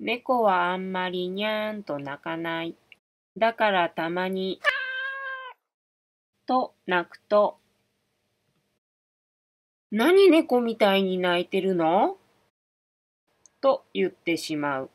猫はあんまりにゃーんと鳴かない。だからたまに、と鳴くと、何猫みたいに鳴いてるのと言ってしまう。